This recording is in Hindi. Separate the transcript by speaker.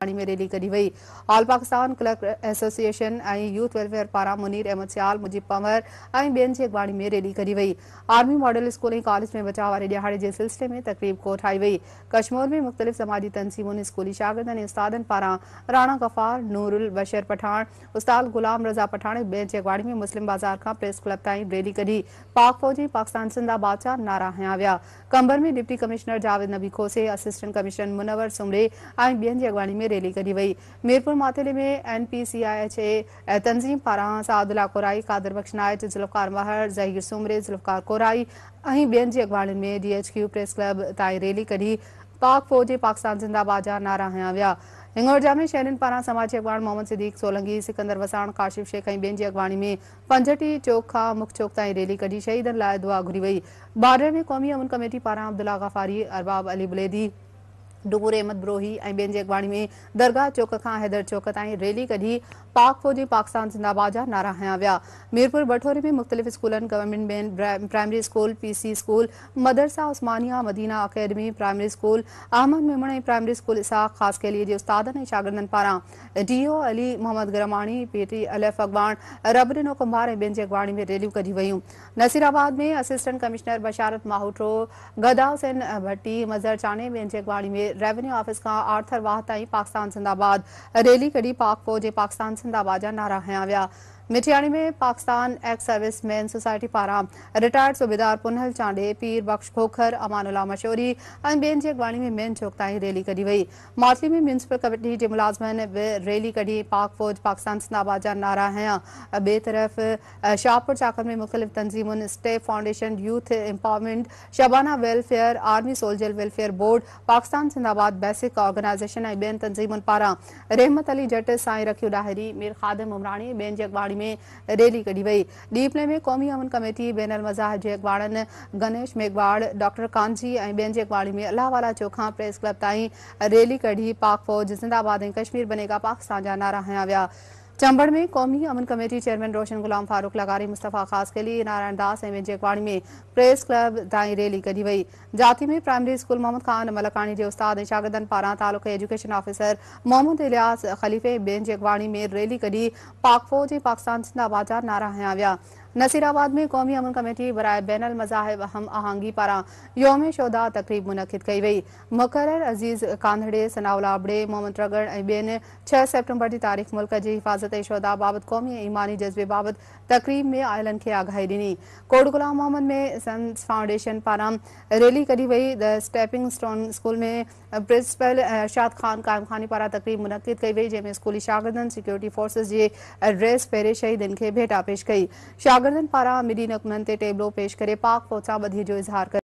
Speaker 1: पानी में रैली कड़ी वही all Pakistan clerk association youth welfare पारा मुनीर अहमद सियाल मुजीब कंवर बेन की अगवाणी में रैली कड़ी वही आर्मी मॉडल स्कूल ऐं कॉलेज में बचाव वाले दिहाड़े के सिलसिले में तकरीब को ठाई वही कश्मीर में मुख़्तलिफ़ समाजी तनज़ीमुनि स्कूली शागिर्दनि ऐं उस्तादनि पारां राणा गफ़ार नूरुल बशर पठान उस्ताद गुलाम रज़ा पठान बेन की अगवाणी में मुस्लिम बाज़ार का प्रेस क्लब तीन रैली कड़ी पाक फ़ौजी पाकिस्तान सिंधा बादशाह नारा हया विया कंबर में डिप्टी कमिश्नर जावेद नबी खोसे असिस्टेंट कमिश्नर मुनवर सुमरे ऐं ॿियनि जी अॻवाणी में में रैली करी वही मीरपुर माथिले में N P C I H A तंज़ीम पारा सादुल्ला कोराई कादर बख्श नाइट ज़ुल्फ़कार माहर ज़हीर सुमरे ज़ुल्फ़कार कोराई ऐं ॿियनि जी अॻवाणियुनि में D H Q press club ताई रैली कढी पाक फ़ौज पाकिस्तान ज़िंदाबाद जा नारा हया विया हिंगोरजा में शहरनि पारा समाजी अगवाण मोहम्मद सिद्दीक सोलंगी सिकंदर वसाण काशिफ़ शेख ऐं ॿियनि जी अॻवाणी में पंजटी चौक का मुख चौक ताई रैली कढी शहीदनि लाइ दुआ घुरी वही बाडर में क़ौमी अमन कमेटी पारा अब्दुल्ला गफ़ारी अरबाब अली बुलेदी डुबुर अहमद ब्रोही ऐं ॿियनि अगवाणी में दरगाह चौक का हैदर चौक ताईं रैली कढी पाक फ़ौजी पाकिस्तान ज़िंदाबाद जहा नारा हया विया मीरपुर बठोरी में मुख़्तलिफ़ स्कूलनि गवर्नमेंट में प्राइमरी स्कूल पीसी स्कूल मदरसा Usmania Madina academy primary school Ahmed Memon ऐं प्राइमरी स्कूल इसाक ख़ासि कैलीअ जे उस्तादनि ऐं पारा पारां डीओ अली मोहम्मद गरमानी पीटी अलफ अगवाण रबरिनो कुंभार ऐं ॿियनि अगवाणी में रैलू कढी व्यू नसीराबाद में असिस्टेंट कमिश्नर बशारत माहुटो गदा हुसैन भट्टी मज़र चाने बेन जी अगवाणी में रेवन्यू ऑफिस का आर्थर वाह ताईं पाकिस्तान ज़िंदाबाद रैली कड़ी पाक फ़ौज पाकिस्तान ज़िंदाबाद जहा नारा हया विया मिठियाणी में Pakistan ex service man society पारा रिटायर्ड सूबेदार पुनहल चांडे पीर बख्श खोखर अमानुल्ला मशोरी ऐं ॿियनि जी में मेन चौक ताईं रैली कड़ी वही माथली में म्यूनसिपल कमेटी के मुलाजिमन रैली कड़ी पाक फ़ौज पाकिस्तान सिंधाबाद जहा नारा हयां बे तरफ़ शाहपुर चाकर में मुख़्तलिफ़ तनज़ीमुनि step foundation youth empowerment Shabana welfare army soldier welfare board Pakistan सिंधाबाद बेसिक ऑर्गेनाइज़ेशन बेन ॿियनि पारा रहमत अली जट साई रखी डाहरी मीर खादम उमरानी बेन जी अगवाणी रेवाड़ी में रैली कड़ी वही डीपले में क़ौमी अमन कमेटी बैनल मज़ाह जे अगवाड़न गणेश मेघवाड़ डॉक्टर कांझी ऐं ॿियनि अगवाड़ी में अल्लाहवाला चौक प्रेस क्लब ताईं रैली कढी पाक फ़ौज ज़िंदाबाद कश्मीर बनेगा पाकिस्तान जा नारा हयां विया चंबड़ में कौमी अमन कमेटी चेयरमैन रोशन गुलाम फारूक लगारी मुस्तफ़ा खास के लिए नारायण दास एम जेकवाड़ी में प्रेस क्लब दाई रैली कड़ी वही जाति में प्राइमरी स्कूल मोहम्मद ख़ान मलकानी के उस्ताद शागिदन पारा तालुक एजुकेशन ऑफिसर मोहम्मद इलियास ख़लीफ़े बेन जगवाणी में रैली कड़ी पाक फ़ौज पाकिस्तान जिंदाबाद नारा हयां नसीराबाद में कौमी अमन कमेटी बरए बैन मज़ाहब हम आहंगी पारा योम शोदा तकरीब मुनद कई वई मुकर अज़ीज़ कानड़े सनाउला आबड़े मोहम्मद रगड़ बेन छह सेप्टेम्बर की तारीख़ मुल्क की हिफ़ाज़त शोदा बाबत क़ौमी ईमानी जज़्बे बाबत तकरीब में आयल के आगाही दिनी कोड गुलाम मोहम्मद में सन्स फाउंडेशन पारा रैली कड़ी वही द स्टेपिंग स्टोन स्कूल में प्रिंसिपल इरशाद ख़ान कायम ख़ानी पारा तकरीब मुनद कई वही जैमें स्कूली शागिदन सिक्योरिटी फोर्सिस जे ड्रेस पहिरे शहीद इनके भेटा पेश कई गर्दन पारा मिली नकमन टेबलो पेश करे पाक फौजा बधी जो इजहार कर